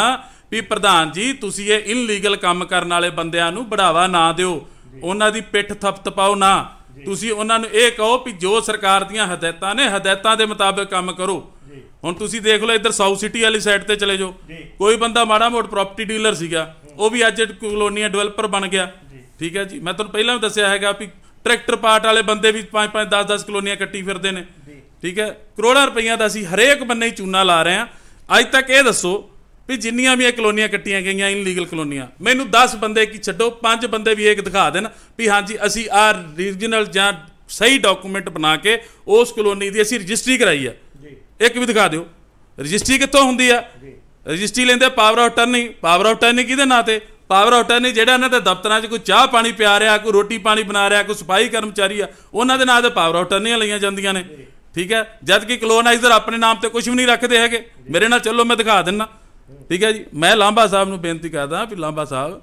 ਵੀ ਪ੍ਰਧਾਨ ਜੀ ਤੁਸੀਂ ਇਹ ਇਨਲੀਗਲ ਕੰਮ ਕਰਨ ਵਾਲੇ ਬੰਦਿਆਂ ਨੂੰ ਬੜਾਵਾ ਨਾ ਦਿਓ ਉਹਨਾਂ ਦੀ ਪਿੱਠ ਥਪਥਪਾਓ ਨਾ ਤੁਸੀਂ ਉਹਨਾਂ ਨੂੰ ਇਹ ਕਹੋ ਵੀ ਜੋ ਸਰਕਾਰ ਦੀਆਂ ਹਦਾਇਤਾਂ ਨੇ ਹਦਾਇਤਾਂ ਦੇ ਮੁਤਾਬਕ ਕੰਮ ਕਰੋ ਹੁਣ ਤੁਸੀਂ ਦੇਖ ਲਓ ਇੱਧਰ ਸਾਊਥ ਸਿਟੀ ਵਾਲੀ ਸਾਈਡ ਤੇ ਚਲੇ ਜਾਓ ਕੋਈ ਬੰਦਾ ਮਾੜਾ ਮੋਟ ਪ੍ਰਾਪਰਟੀ ਡੀਲਰ ਸੀਗਾ ਉਹ ਵੀ ਅੱਜ ਕਲੋਨੀਆ ਡਿਵੈਲਪਰ ਬਣ ਗਿਆ ਠੀਕ ਹੈ ਜੀ ਮੈਂ ਤੁਹਾਨੂੰ ਪਹਿਲਾਂ ਵੀ ਦੱਸਿਆ ਹੈਗਾ ਵੀ ਟਰੈਕਟਰ ਪਾਰਟ ਵਾਲੇ ਬੰਦੇ ਵੀ 5 5 10 10 ਕੋਲੋਨੀਆ ਕੱਟੀ ਫਿਰਦੇ ਨੇ ਠੀਕ ਹੈ ਕਰੋੜਾਂ ਰੁਪਈਆ ਦਾ ਅਸੀਂ ਹਰੇਕ ਬੰਨੇ ਚੂਨਾ ਲਾ ਰਹੇ ਆ ਅੱਜ ਤੱਕ ਇਹ ਦੱਸੋ ਵੀ ਜਿੰਨੀਆਂ ਵੀ ਇਹ ਕਲੋਨੀਆਂ ਕੱਟੀਆਂ ਗਈਆਂ ਇਨਲੀਗਲ ਕਲੋਨੀਆਂ ਮੈਨੂੰ 10 ਬੰਦੇ ਕੀ ਛੱਡੋ 5 ਬੰਦੇ ਵੀ ਇੱਕ ਦਿਖਾ ਦੇਣ ਵੀ ਹਾਂਜੀ ਅਸੀਂ ਆ ਰੀਜਨਲ ਜਾਂ ਸਹੀ ਡਾਕੂਮੈਂਟ ਬਣਾ ਕੇ ਉਸ ਕਲੋਨੀ ਦੀ ਅਸੀਂ ਰਜਿਸਟਰੀ ਕਰਾਈ ਆ ਜੀ ਇੱਕ ਵੀ ਦਿਖਾ ਦਿਓ ਰਜਿਸਟਰੀ ਕਿੱਥੋਂ ਹੁੰਦੀ ਆ ਜੀ ਰਜਿਸਟਰੀ ਲੈਂਦੇ ਪਾਵਰ ਆਫ ਨਹੀਂ ਪਾਵਰ ਆਫ ਨਹੀਂ ਕਿਹਦੇ ਨਾਂ ਤੇ ਪਾਵਰ ਆਫ ਨਹੀਂ ਜਿਹੜਾ ਇਹਨਾਂ ਦੇ ਦਫ਼ਤਰਾਂ 'ਚ ਕੋਈ ਚਾਹ ਪਾਣੀ ਪਿਆ ਰਿਹਾ ਕੋਈ ਰੋਟੀ ਪਾਣੀ ਬਣਾ ਰਿਹਾ ਕੋਈ ਸਫਾਈ ਕਰਮਚਾਰੀ ਆ ਉਹਨਾਂ ਦੇ ਨਾਂ ਤੇ ਪਾਵਰ ਆਫ ਟਰਨੀਆਂ ਲਈਆਂ ਜਾਂਦੀਆਂ ਨੇ ਠੀਕ ਹੈ ਜਦ ਕਿ ਕਲੋਨਾਈਜ਼ਰ ਆਪਣੇ ਨਾਮ ਤੇ ਕੁਝ ਵੀ ਨਹੀਂ ਰੱਖਦੇ ਹੈਗੇ ਮੇਰੇ ਨਾਲ ਚੱਲੋ ਮੈਂ ਦਿਖਾ ਦਿੰਨਾ ਠੀਕ ਹੈ ਜੀ ਮੈਂ ਲਾਂਬਾ ਸਾਹਿਬ ਨੂੰ ਬੇਨਤੀ ਕਰਦਾ ਵੀ ਲਾਂਬਾ ਸਾਹਿਬ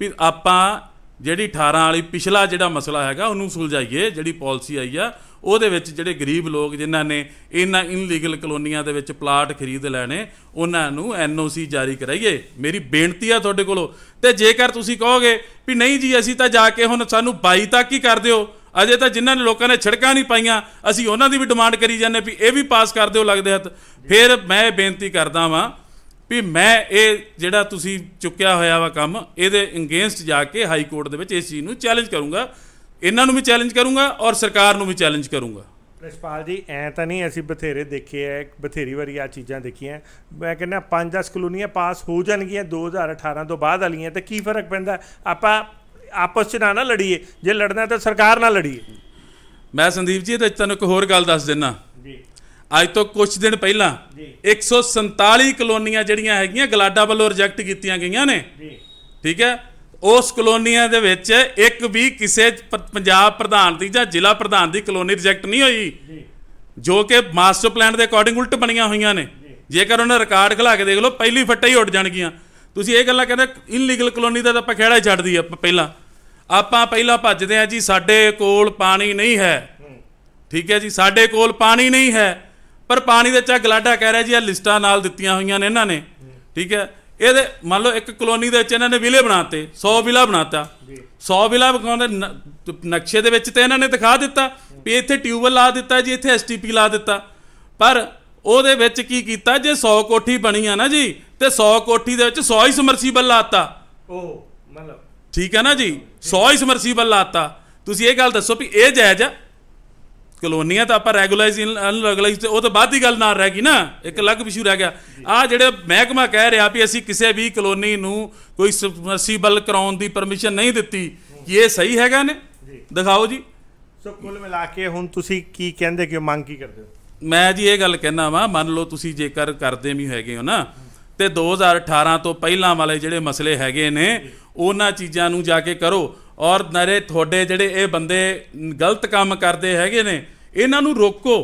ਵੀ ਆਪਾਂ ਜਿਹੜੀ 18 ਵਾਲੀ ਪਿਛਲਾ ਜਿਹੜਾ ਮਸਲਾ ਹੈਗਾ ਉਹਨੂੰ ਸੁਲਝਾਈਏ ਜਿਹੜੀ ਪਾਲਿਸੀ ਆਈ ਆ ਉਹਦੇ ਵਿੱਚ ਜਿਹੜੇ ਗਰੀਬ ਲੋਕ ਜਿਨ੍ਹਾਂ ਨੇ ਇਹਨਾਂ ਇਨਲੀਗਲ ਕਲੋਨੀਆਂ ਦੇ ਵਿੱਚ ਪਲਾਟ ਖਰੀਦ ਲੈਣੇ ਉਹਨਾਂ ਨੂੰ ਐਨਓਸੀ ਜਾਰੀ ਕਰਾਈਏ ਮੇਰੀ ਬੇਨਤੀ ਆ ਤੁਹਾਡੇ ਕੋਲੋਂ ਤੇ ਜੇਕਰ ਤੁਸੀਂ ਕਹੋਗੇ ਵੀ ਨਹੀਂ ਜੀ ਅਸੀਂ ਤਾਂ ਜਾ ਕੇ ਹੁਣ ਸਾਨੂੰ 22 ਤੱਕ ਹੀ ਕਰ ਦਿਓ ਅਜੇ ਤਾਂ ਜਿਨ੍ਹਾਂ ਨੇ ਲੋਕਾਂ ਨੇ ਛੜਕਾਂ ਨਹੀਂ ਪਾਈਆਂ ਅਸੀਂ ਉਹਨਾਂ ਦੀ ਵੀ ਡਿਮਾਂਡ ਕਰੀ ਜਾਂਦੇ ਵੀ ਇਹ ਵੀ ਪਾਸ ਕਰ ਦਿਓ ਲੱਗਦੇ ਹੱਥ ਫਿਰ ਮੈਂ ਬੇਨਤੀ ਕਰਦਾ ਵਾਂ ਵੀ ਮੈਂ ਇਹ ਜਿਹੜਾ ਤੁਸੀਂ ਚੁੱਕਿਆ ਹੋਇਆ ਵਾ ਕੰਮ ਇਹਦੇ ਅਗੇਂਸਟ ਜਾ ਕੇ ਹਾਈ ਕੋਰਟ ਦੇ ਵਿੱਚ ਇਸ ਚੀਜ਼ ਨੂੰ ਚੈਲੰਜ ਕਰੂੰਗਾ ਇਹਨਾਂ ਨੂੰ ਵੀ ਚੈਲੰਜ ਕਰੂੰਗਾ ਔਰ ਸਰਕਾਰ ਨੂੰ ਵੀ ਚੈਲੰਜ ਕਰੂੰਗਾ ਰਿਸ਼ਪਾਲ ਜੀ ਐ ਤਾਂ ਨਹੀਂ ਅਸੀਂ ਬਥੇਰੇ ਦੇਖੇ ਐ ਬਥੇਰੀ ਵਾਰੀ ਆ ਚੀਜ਼ਾਂ ਦੇਖੀਆਂ ਮੈਂ ਕਹਿੰਦਾ 5-10 ਕਲੋਨੀਆਂ ਪਾਸ ਹੋ ਜਾਣਗੀਆਂ 2018 ਤੋਂ ਬਾਅਦ ਵਾਲੀਆਂ ਤੇ ਕੀ ਫਰਕ ਪੈਂਦਾ ਆਪਾਂ ਆਪਸ 'ਚ ਨਾ ਨਾ ਲੜੀਏ ਜੇ ਲੜਨਾ ਤਾਂ ਸਰਕਾਰ ਨਾਲ ਲੜੀਏ ਮੈਂ ਸੰਦੀਪ ਜੀ ਤੇ ਤੁਹਾਨੂੰ ਇੱਕ ਹੋਰ ਗੱਲ ਦੱਸ ਦਿੰਨਾ ਜੀ ਅੱਜ ਤੋਂ ਕੁਝ ਦਿਨ ਪਹਿਲਾਂ 147 ਕਲੋਨੀਆਂ ਜਿਹੜੀਆਂ ਹੈਗੀਆਂ ਗਲਾਡਾ ਵੱਲੋਂ ਰਿਜੈਕਟ ਕੀਤੀਆਂ ਗਈਆਂ ਨੇ ਜੀ ਠੀਕ ਹੈ ਉਸ ਕਲੋਨੀਆਂ ਦੇ ਵਿੱਚ ਇੱਕ ਵੀ ਕਿਸੇ ਪੰਜਾਬ ਪ੍ਰਧਾਨ ਦੀ ਜਾਂ ਜ਼ਿਲ੍ਹਾ ਪ੍ਰਧਾਨ ਦੀ ਕਲੋਨੀ ਰਿਜੈਕਟ ਨਹੀਂ ਹੋਈ ਜੋ ਕਿ ਮਾਸਟਰ ਪਲਾਨ ਦੇ ਅਕੋਰਡਿੰਗ ਉਲਟ ਬਣੀਆਂ ਹੋਈਆਂ ਨੇ ਜੇਕਰ ਉਹਨਾਂ ਰਿਕਾਰਡ ਖਲਾ ਕੇ ਦੇਖ ਲਓ ਪਹਿਲੀ ਫੱਟੇ ਹੀ ਉੱਡ ਜਾਣਗੀਆਂ ਤੁਸੀਂ ਇਹ ਗੱਲਾਂ ਕਹਿੰਦੇ ਇਨਲੀਗਲ ਕਲੋਨੀ ਦਾ ਤਾਂ ਆਪਾਂ ਖੇੜਾ ਹੀ ਛੱਡਦੀ ਆਪਾਂ ਪਹਿਲਾਂ ਆਪਾਂ ਪਹਿਲਾਂ ਭੱਜਦੇ ਆ ਜੀ ਸਾਡੇ ਕੋਲ ਪਾਣੀ ਨਹੀਂ ਹੈ ਠੀਕ ਹੈ ਜੀ ਸਾਡੇ ਕੋਲ ਪਾਣੀ ਨਹੀਂ ਹੈ ਪਰ ਪਾਣੀ ਦੇ ਚਾ ਗਲਾਡਾ ਕਹਿ ਰਿਹਾ ਜੀ ਇਹ ਲਿਸਟਾਂ ਨਾਲ ਦਿੱਤੀਆਂ ਹੋਈਆਂ ਨੇ ਇਹਨਾਂ ਨੇ ਠੀਕ ਹੈ ਇਹਦੇ ਮੰਨ ਲਓ ਇੱਕ ਕਲੋਨੀ ਦੇ ਵਿੱਚ ਇਹਨਾਂ ਨੇ ਵਿਲੇ ਬਣਾਤੇ 100 ਵਿਲਾ ਬਣਾਤਾ 100 ਵਿਲਾ ਬਣਾਉਂਦੇ ਨਕਸ਼ੇ ਦੇ ਵਿੱਚ ਤੇ ਇਹਨਾਂ ਨੇ ਦਿਖਾ ਦਿੱਤਾ ਵੀ ਇੱਥੇ ਟਿਊਬਲ ਲਾ ਦਿੱਤਾ ਜੀ ਇੱਥੇ ਐਸਟੀਪੀ ਲਾ ਦਿੱਤਾ ਪਰ ਉਹਦੇ ਵਿੱਚ ਕੀ ਕੀਤਾ ਜੇ 100 ਕੋਠੀ ਬਣੀ ਆ ਨਾ ਜੀ ਤੇ 100 ਕੋਠੀ ਦੇ ਵਿੱਚ 100 ਹੀ ਸਮਰਸੀਬਲ ਲਾਤਾ ਉਹ ਮਤਲਬ ਠੀਕ ਹੈ ਨਾ ਜੀ 100 ਹੀ ਸਮਰਸੀਬਲ ਲਾਤਾ ਤੁਸੀਂ ਇਹ ਗੱਲ ਦੱਸੋ ਵੀ ਇਹ ਜਾਇਜ਼ ਆ ਕਲੋਨੀਆਂ ਤਾਂ ਆਪਾਂ ਰੈਗੂਲਾਈਜ਼ ਅਨਰੈਗੂਲਾਈਜ਼ ਉਹ ਤਾਂ ਬਾਅਦ ਦੀ ਗੱਲ ਨਾਲ ਰਹਿ ਗਈ ਨਾ ਇੱਕ ਅਲੱਗ ਇਸ਼ੂ ਰਹਿ ਗਿਆ ਆ ਜਿਹੜੇ ਮਹਿਕਮਾ ਕਹਿ ਰਿਹਾ ਵੀ ਅਸੀਂ ਕਿਸੇ ਵੀ ਕਲੋਨੀ ਨੂੰ ਕੋਈ ਸਬਮਰਸੀਬਲ ਕਰਾਉਣ ਦੀ ਪਰਮਿਸ਼ਨ ਨਹੀਂ ਦਿੱਤੀ ਕੀ ਇਹ ਸਹੀ ਹੈਗਾ ਨੇ ਦਿਖਾਓ ਜੀ ਸੋ ਕੁੱਲ ਮਿਲਾ ਕੇ ਹੁਣ ਤੁਸੀਂ ਕੀ ਕਹਿੰਦੇ ਕਿ ਮੰਗ ਕੀ ਕਰਦੇ ਹੋ ਮੈਂ ਜੀ ਇਹ ਗੱਲ ਕਹਿਣਾ ਵਾਂ ਮੰਨ ਲਓ ਤੁਸੀਂ ਜੇਕਰ ਕਰਦੇ ਵੀ ਹੈਗੇ ਹੋ ਨਾ ਤੇ 2018 ਤੋਂ ਪਹਿਲਾਂ ਵਾਲੇ ਜਿਹੜੇ ਮਸਲੇ ਹੈਗੇ ਨੇ ਉਹਨਾਂ ਚੀਜ਼ਾਂ ਨੂੰ ਜਾ ਕੇ ਕਰੋ ਔਰ ਨਰੇ ਤੁਹਾਡੇ ਜਿਹੜੇ ਇਹ ਬੰਦੇ ਗਲਤ ਕੰਮ ਕਰਦੇ ਹੈਗੇ ਨੇ ਇਹਨਾਂ ਨੂੰ ਰੋਕੋ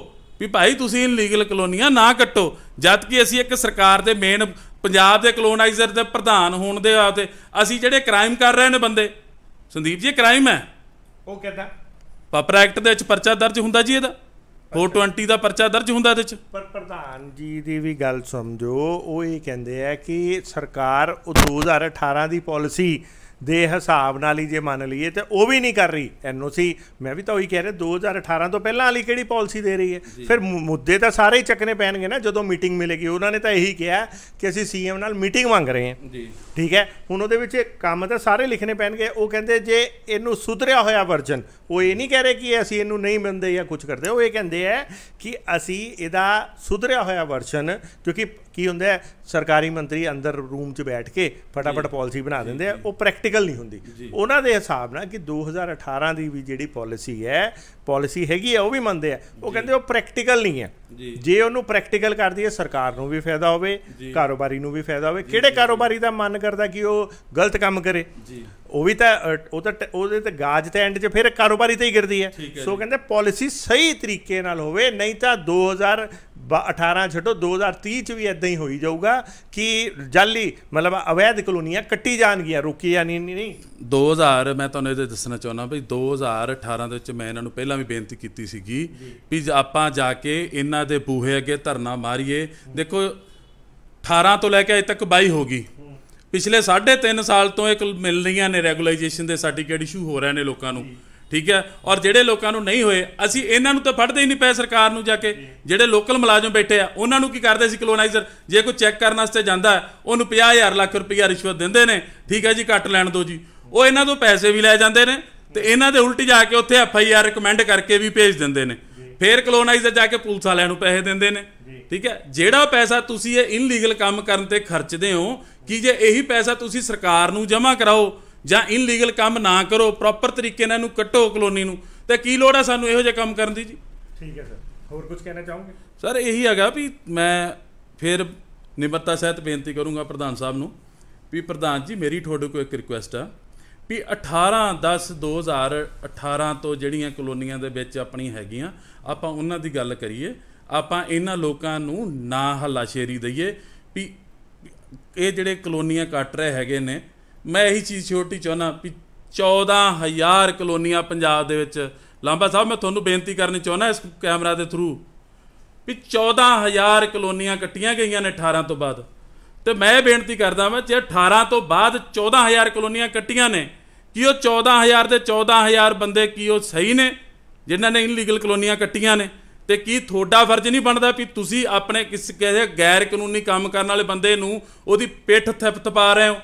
ਵੀ ਭਾਈ ਤੁਸੀਂ ਇਨਲੀਗਲ ਕਲੋਨੀਆਂ ਨਾ ਕੱਟੋ ਜਦ ਕਿ ਅਸੀਂ ਇੱਕ ਸਰਕਾਰ ਦੇ ਮੇਨ ਪੰਜਾਬ ਦੇ ਕਲੋਨਾਈਜ਼ਰ ਦੇ ਪ੍ਰਧਾਨ ਹੋਣ ਦੇ ਤੇ ਅਸੀਂ ਜਿਹੜੇ ਕ੍ਰਾਈਮ ਕਰ ਰਹੇ ਨੇ ਬੰਦੇ ਸੰਦੀਪ ਜੀ ਕ੍ਰਾਈਮ ਹੈ ਉਹ ਕਹਿੰਦਾ ਪਾਪਰਾ ਐਕਟ ਦੇ ਵਿੱਚ ਪਰਚਾ ਦਰਜ ਹੁੰਦਾ ਜੀ ਇਹਦਾ 420 ਦਾ ਪਰਚਾ ਦਰਜ ਹੁੰਦਾ ਇਹਦੇ ਚ ਪਰ ਪ੍ਰਧਾਨ ਜੀ ਦੀ ਵੀ ਗੱਲ ਸਮਝੋ ਉਹ ਇਹ ਕਹਿੰਦੇ ਆ ਕਿ ਸਰਕਾਰ ਉਹ 2018 ਦੀ ਪਾਲਿਸੀ ਦੇ ਹਿਸਾਬ ਨਾਲ ਹੀ ਜੇ ਮੰਨ ਲਈਏ ਤੇ ਉਹ ਵੀ ਨਹੀਂ ਕਰ ਰਹੀ ਐਨਓਸੀ ਮੈਂ ਵੀ ਤਾਂ ਉਹੀ ਕਹਿ ਰਿਹਾ 2018 ਤੋਂ ਪਹਿਲਾਂ ਵਾਲੀ ਕਿਹੜੀ ਪਾਲਿਸੀ ਦੇ ਰਹੀ ਹੈ ਫਿਰ ਮੁੱਦੇ ਤਾਂ ਸਾਰੇ ਹੀ ਚੱਕਨੇ ਪੈਣਗੇ ਨਾ ਜਦੋਂ ਮੀਟਿੰਗ ਮਿਲੇਗੀ ਉਹਨਾਂ ਨੇ ਤਾਂ ਇਹੀ ਕਿਹਾ ਕਿ ਅਸੀਂ ਸੀਐਮ ਨਾਲ ਮੀਟਿੰਗ ਮੰਗ ਰਹੇ ਹਾਂ ਜੀ ਠੀਕ ਹੈ ਹੁਣ ਉਹਦੇ ਵਿੱਚ ਕੰਮ ਤਾਂ ਸਾਰੇ ਲਿਖਨੇ ਪੈਣਗੇ ਉਹ ਕਹਿੰਦੇ ਜੇ ਇਹਨੂੰ ਸੁਧਰਿਆ ਹੋਇਆ ਵਰਜਨ ਉਹ ਇਹ ਨਹੀਂ ਕਹਿ ਰਹੇ ਕਿ ਅਸੀਂ ਇਹਨੂੰ ਨਹੀਂ ਮੰਨਦੇ ਜਾਂ ਕੁਝ ਕਰਦੇ ਉਹ ਇਹ ਕਹਿੰਦੇ ਆ ਕਿ ਅਸੀਂ ਇਹਦਾ ਸੁਧਰਿਆ ਹੋਇਆ ਵਰਜਨ ਕਿਉਂਕਿ ਕੀ ਹੁੰਦਾ ਸਰਕਾਰੀ ਮੰਤਰੀ ਅੰਦਰ ਰੂਮ 'ਚ ਬੈਠ ਕੇ ਫਟਾਫਟ ਪਾਲਿਸੀ ਬਣਾ ਦਿੰਦੇ ਆ ਉਹ ਪ੍ਰੈਕਟੀਕਲ ਨਹੀਂ ਹੁੰਦੀ ਉਹਨਾਂ ਦੇ ਹਿਸਾਬ ਨਾਲ ਕਿ 2018 ਦੀ ਵੀ ਜਿਹੜੀ ਪਾਲਿਸੀ ਹੈ ਪਾਲਿਸੀ ਹੈਗੀ ਆ ਉਹ ਵੀ ਮੰਨਦੇ ਆ ਉਹ ਕਹਿੰਦੇ ਉਹ ਪ੍ਰੈਕਟੀਕਲ ਨਹੀਂ ਹੈ ਜੇ ਉਹਨੂੰ ਪ੍ਰੈਕਟੀਕਲ ਕਰ ਦਈਏ ਸਰਕਾਰ ਨੂੰ ਵੀ ਫਾਇਦਾ ਹੋਵੇ ਕਾਰੋਬਾਰੀ ਨੂੰ ਵੀ ਫਾਇਦਾ ਹੋਵੇ ਕਿਹੜੇ ਕਾਰੋਬਾਰੀ ਦਾ ਮਨ ਕਰਦਾ ਕਿ ਉਹ ਗਲਤ ਕੰਮ ਕਰੇ ਉਹ ਵੀ ਤਾਂ ਉਹ ਤਾਂ ਉਹਦੇ ਤੇ ਗਾਜ ਤੇ ਐਂਡ 'ਚ ਫਿਰ ਕਾਰੋਬਾਰੀ ਤੇ ਹੀ ਗਿਰਦੀ ਹੈ ਸੋ ਕਹਿੰਦੇ ਪਾਲਿਸੀ ਸਹੀ ਤਰੀਕੇ ਨਾਲ ਹੋਵੇ ਨਹੀਂ ਤਾਂ 2000 18 ਛੱਡੋ 2030 ਚ ਵੀ ਇਦਾਂ ਹੀ ਹੋਈ ਜਾਊਗਾ ਕਿ ਜਾਲੀ ਮਤਲਬ ਅਵੈਧ ਕਲੋਨੀਆਂ ਕੱਟੀ ਜਾਣਗੀਆਂ ਰੁਕੀ ਜਾਣੀ ਨਹੀਂ 2000 ਮੈਂ ਤੁਹਾਨੂੰ ਇਹ ਦੱਸਣਾ ਚਾਹੁੰਦਾ ਵੀ 2018 ਦੇ ਵਿੱਚ ਮੈਂ ਇਹਨਾਂ ਨੂੰ ਪਹਿਲਾਂ ਵੀ ਬੇਨਤੀ ਕੀਤੀ ਸੀਗੀ ਵੀ ਆਪਾਂ ਜਾ ਕੇ ਇਹਨਾਂ ਦੇ ਬੂਹੇ ਅੱਗੇ ਧਰਨਾ ਮਾਰੀਏ ਦੇਖੋ 18 ਤੋਂ ਲੈ ਕੇ ਅਜੇ ਤੱਕ 22 ਹੋ ਗਈ ਪਿਛਲੇ 3.5 ਸਾਲ ਤੋਂ ਇੱਕ ਮਿਲ ਰਹੀਆਂ ਨੇ ਰੈਗੂਲਾਈਜੇਸ਼ਨ ਦੇ ਸਰਟੀਫਿਕੇਟ ਇਸ਼ੂ ਹੋ ਰਹੇ ਨੇ ਲੋਕਾਂ ਨੂੰ ਠੀਕ ਹੈ ਔਰ ਜਿਹੜੇ ਲੋਕਾਂ ਨੂੰ ਨਹੀਂ ਹੋਏ ਅਸੀਂ ਇਹਨਾਂ ਨੂੰ ਤਾਂ ਫੜਦੇ ਹੀ ਨਹੀਂ ਪਏ ਸਰਕਾਰ ਨੂੰ ਜਾ ਕੇ ਜਿਹੜੇ ਲੋਕਲ ਮੁਲਾਜ਼ਮ ਬੈਠੇ ਆ ਉਹਨਾਂ ਨੂੰ ਕੀ ਕਰਦੇ ਸੀ ਕਲੋਨਾਈਜ਼ਰ ਜੇ ਕੋਈ ਚੈੱਕ ਕਰਨ ਵਾਸਤੇ ਜਾਂਦਾ ਉਹਨੂੰ 50000 ਲੱਖ ਰੁਪਈਆ ਰਿਸ਼ਵਤ ਦਿੰਦੇ ਨੇ ਠੀਕ ਹੈ ਜੀ ਕੱਟ ਲੈਣ ਦਿਓ ਜੀ ਉਹ ਇਹਨਾਂ ਤੋਂ ਪੈਸੇ ਵੀ ਲੈ ਜਾਂਦੇ ਨੇ ਤੇ ਇਹਨਾਂ ਦੇ ਉਲਟ ਜਾ ਕੇ ਉੱਥੇ ਐਫ ਆਈ ਆਰ ਰეკਮੈਂਡ ਕਰਕੇ ਵੀ ਭੇਜ ਦਿੰਦੇ ਨੇ ਫੇਰ ਕਲੋਨਾਈਜ਼ਰ ਜਾ ਕੇ ਪੁਲਿਸ ਵਾਲਿਆਂ ਨੂੰ ਪੈਸੇ ਦਿੰਦੇ ਨੇ ਠੀਕ ਹੈ ਜਿਹੜਾ ਪੈਸਾ ਤੁਸੀਂ ਇਹ ਇਨਲੀਗਲ ਕੰਮ ਕਰਨ ਤੇ ਖਰਚਦੇ ਹੋ ਕੀ ਜੇ ਇਹੀ ਪੈਸਾ ਤੁਸੀਂ ਸਰਕਾਰ ਨੂੰ ਜਮ੍ਹਾਂ ਕਰਾਓ ਜਾਂ ਇਨਲੀਗਲ ਕੰਮ ਨਾ ਕਰੋ ਪ੍ਰੋਪਰ ਤਰੀਕੇ ਨਾਲ ਇਹਨੂੰ ਕੱਟੋ ਕਲੋਨੀ ਨੂੰ ਤੇ ਕੀ ਲੋੜ ਆ ਸਾਨੂੰ ਇਹੋ ਜਿਹਾ ਕੰਮ ਕਰਨ ਦੀ ਜੀ ਠੀਕ ਹੈ ਸਰ ਹੋਰ ਕੁਝ ਕਹਿਣਾ ਚਾਹੋਗੇ ਸਰ ਇਹੀ ਹੈਗਾ ਵੀ ਮੈਂ ਫਿਰ ਨਿਮਰਤਾ ਸਹਿਤ ਬੇਨਤੀ ਕਰੂੰਗਾ ਪ੍ਰਧਾਨ ਸਾਹਿਬ ਨੂੰ ਵੀ ਪ੍ਰਧਾਨ ਜੀ ਮੇਰੀ ਤੁਹਾਡੇ ਕੋਲ ਇੱਕ ਰਿਕੁਐਸਟ ਆ ਵੀ 18 10 2018 ਤੋਂ ਜਿਹੜੀਆਂ ਕਲੋਨੀਆਂ ਦੇ ਵਿੱਚ ਆਪਣੀ ਹੈਗੀਆਂ ਆਪਾਂ ਉਹਨਾਂ ਦੀ ਗੱਲ ਕਰੀਏ ਆਪਾਂ ਇਹਨਾਂ ਲੋਕਾਂ ਨੂੰ ਨਾ ਹਲਾਸ਼ੇਰੀ ਦਈਏ ਵੀ ਇਹ ਜਿਹੜੇ ਕਲੋਨੀਆਂ ਕੱਟ ਰਹੇ ਹੈਗੇ ਨੇ ਮੈਂ ਇਹੀ ਚੀਜ਼ ਛੋਟੀ ਚਾਹਨਾ ਵੀ 14000 ਕਲੋਨੀਆਂ ਪੰਜਾਬ ਦੇ ਵਿੱਚ ਲਾਂਬਾ ਸਾਹਿਬ ਮੈਂ ਤੁਹਾਨੂੰ ਬੇਨਤੀ ਕਰਨੀ ਚਾਹਨਾ ਇਸ ਕੈਮਰਾ ਦੇ ਥਰੂ ਵੀ 14000 ਕਲੋਨੀਆਂ ਕੱਟੀਆਂ ਗਈਆਂ ਨੇ 18 ਤੋਂ ਬਾਅਦ ਤੇ ਮੈਂ ਬੇਨਤੀ ਕਰਦਾ ਮੈਂ ਜੇ 18 ਤੋਂ ਬਾਅਦ 14000 ਕਲੋਨੀਆਂ ਕੱਟੀਆਂ ਨੇ ਕੀ ਉਹ 14000 ਦੇ 14000 ਬੰਦੇ ਕੀ ਉਹ ਸਹੀ ਨੇ ਜਿਨ੍ਹਾਂ ਨੇ ਇਨਲੀਗਲ ਕਲੋਨੀਆਂ ਕੱਟੀਆਂ ਨੇ ਤੇ ਕੀ ਤੁਹਾਡਾ ਫਰਜ਼ ਨਹੀਂ ਬਣਦਾ ਵੀ ਤੁਸੀਂ ਆਪਣੇ ਕਿਸੇ ਗੈਰ ਕਾਨੂੰਨੀ ਕੰਮ ਕਰਨ ਵਾਲੇ ਬੰਦੇ ਨੂੰ ਉਹਦੀ ਪਿੱਠ ਥਪਥਪਾ ਰਹੇ ਹੋ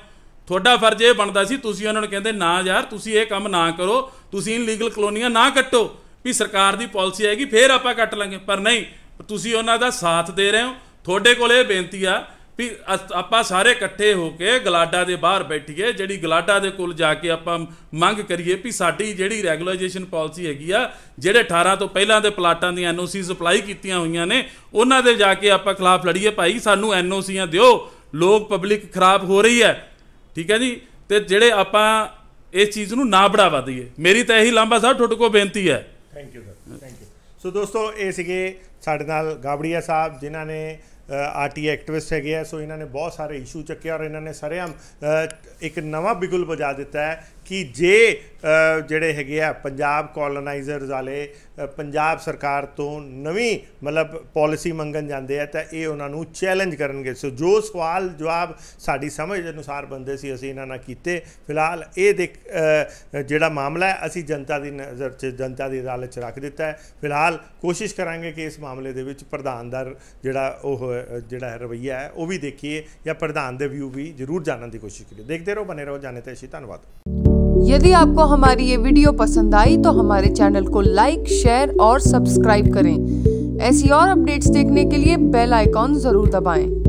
ਤੁਹਾਡਾ ਫਰਜ਼ ਇਹ ਬਣਦਾ ਸੀ ਤੁਸੀਂ ਉਹਨਾਂ ਨੂੰ ਕਹਿੰਦੇ ਨਾ ਯਾਰ ਤੁਸੀਂ ਇਹ ਕੰਮ ਨਾ ਕਰੋ ਤੁਸੀਂ ਇਲੀਗਲ ਕਲੋਨੀਆਂ ਨਾ ਕੱਟੋ ਵੀ ਸਰਕਾਰ ਦੀ ਪਾਲਿਸੀ ਆਏਗੀ ਫੇਰ ਆਪਾਂ ਕੱਟ ਲਾਂਗੇ ਪਰ ਨਹੀਂ ਤੁਸੀਂ ਉਹਨਾਂ ਦਾ ਸਾਥ ਦੇ ਰਹੇ ਹੋ ਤੁਹਾਡੇ ਕੋਲ ਇਹ ਬੇਨਤੀ ਆ ਵੀ ਆਪਾਂ ਸਾਰੇ ਇਕੱਠੇ ਹੋ ਕੇ ਗਲਾਡਾ ਦੇ ਬਾਹਰ ਬੈਠੀਏ ਜਿਹੜੀ ਗਲਾਡਾ ਦੇ ਕੋਲ ਜਾ ਕੇ ਆਪਾਂ ਮੰਗ ਕਰੀਏ ਵੀ ਸਾਡੀ ਜਿਹੜੀ ਰੈਗੂਲਰਾਈਜੇਸ਼ਨ ਪਾਲਿਸੀ ਹੈਗੀ ਆ ਜਿਹੜੇ 18 ਤੋਂ ਪਹਿਲਾਂ ਦੇ ਪਲਾਟਾਂ ਦੀਆਂ ਐਨਓਸੀ ਅਪਲਾਈ ਕੀਤੀਆਂ ਹੋਈਆਂ ਨੇ ਉਹਨਾਂ ਦੇ ਜਾ ਕੇ ਆਪਾਂ ਖਿਲਾਫ ਲੜੀਏ ਭਾਈ ਸਾਨੂੰ ਐਨਓਸੀਆਂ ਦਿਓ ਲੋਕ ਪਬਲਿਕ ਖਰਾਬ ਹੋ ਰਹੀ ਹੈ ਠੀਕ ਹੈ ਜੀ ਤੇ ਜਿਹੜੇ ਆਪਾਂ ਇਸ ਚੀਜ਼ ਨੂੰ ਨਾ ਬੜਾਵਾ ਦਈਏ ਮੇਰੀ ਤਾਂ ਇਹੀ ਲਾਂਬਾ ਸਾਹਿਬ ਤੁਹਾਡੇ ਕੋਲ ਬੇਨਤੀ ਹੈ thank you sir thank you so ਦੋਸਤੋ ਇਹ ਸੀਗੇ ਸਾਡੇ ਨਾਲ ਗਾਬੜੀਆ ਸਾਹਿਬ ਜਿਨ੍ਹਾਂ ਨੇ ਆਰਟੀ ਐਕਟਿਵਿਸਟ ਹੈਗੇ ਆ ਸੋ ਇਹਨਾਂ ਨੇ ਬਹੁਤ ਸਾਰੇ ਇਸ਼ੂ ਚੱਕੇ ਔਰ ਇਹਨਾਂ ਨੇ ਸਾਰੇ ਇੱਕ ਨਵਾਂ ਬਿਗੁਲ ਵਜਾ ਦਿੱਤਾ ਹੈ ਕਿ ਜੇ ਜਿਹੜੇ ਹੈਗੇ ਆ ਪੰਜਾਬ ਕੋਲੋਨਾਈਜ਼ਰਸ ਵਾਲੇ ਪੰਜਾਬ ਸਰਕਾਰ ਤੋਂ ਨਵੀਂ ਮਤਲਬ ਪਾਲਿਸੀ ਮੰਗਣ ਜਾਂਦੇ ਆ ਤਾਂ ਇਹ ਉਹਨਾਂ ਨੂੰ ਚੈਲੰਜ ਕਰਨਗੇ ਸੋ ਜੋ ਸਵਾਲ ਜਵਾਬ ਸਾਡੀ ਸਮਝ ਦੇ ਅਨੁਸਾਰ ਬੰਦੇ ਸੀ ਅਸੀਂ ਇਹਨਾਂ ਨਾਲ ਕੀਤੇ ਫਿਲਹਾਲ ਇਹ ਦੇ ਜਿਹੜਾ ਮਾਮਲਾ ਹੈ ਅਸੀਂ ਜਨਤਾ ਦੀ ਨਜ਼ਰ 'ਚ ਜਨਤਾ ਦੀ ਅਦਾਲਤ 'ਚ ਰੱਖ ਦਿੱਤਾ ਹੈ ਫਿਲਹਾਲ ਕੋਸ਼ਿਸ਼ ਕਰਾਂਗੇ ਕਿ ਇਸ ਮਾਮਲੇ ਦੇ ਵਿੱਚ ਪ੍ਰਧਾਨ ਦਾ ਜਿਹੜਾ ਉਹ ਜਿਹੜਾ ਹੈ ਰਵਈਆ ਹੈ ਉਹ ਵੀ ਦੇਖੀਏ ਜਾਂ ਪ੍ਰਧਾਨ ਦੇ ਵਿਊ ਵੀ ਜ਼ਰੂਰ ਜਾਣਨ ਦੀ ਕੋਸ਼ਿਸ਼ ਕਰੀਏ ਦੇਖਦੇ ਰਹੋ ਬਨੇ ਰਹੋ ਜਾਣੇ ਤੇ ਅਸੀਂ ਧੰਨਵਾਦ यदि आपको हमारी ये वीडियो पसंद आई तो हमारे चैनल को लाइक शेयर और सब्सक्राइब करें ऐसी और अपडेट्स देखने के लिए बेल आइकॉन ज़रूर दबाएं।